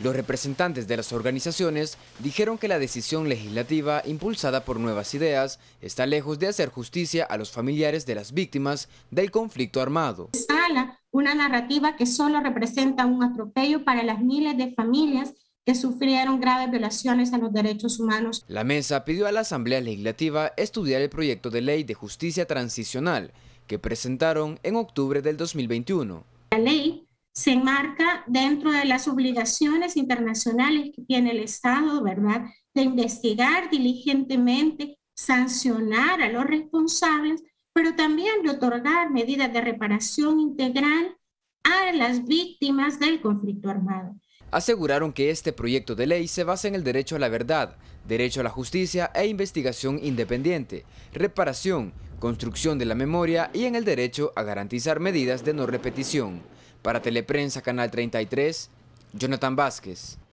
Los representantes de las organizaciones dijeron que la decisión legislativa impulsada por nuevas ideas está lejos de hacer justicia a los familiares de las víctimas del conflicto armado. Sala una narrativa que solo representa un atropello para las miles de familias que sufrieron graves violaciones a los derechos humanos. La mesa pidió a la Asamblea Legislativa estudiar el proyecto de ley de justicia transicional que presentaron en octubre del 2021. La ley se enmarca dentro de las obligaciones internacionales que tiene el Estado, ¿verdad? De investigar diligentemente, sancionar a los responsables, pero también de otorgar medidas de reparación integral a las víctimas del conflicto armado. Aseguraron que este proyecto de ley se basa en el derecho a la verdad, derecho a la justicia e investigación independiente, reparación, construcción de la memoria y en el derecho a garantizar medidas de no repetición. Para Teleprensa Canal 33, Jonathan Vázquez.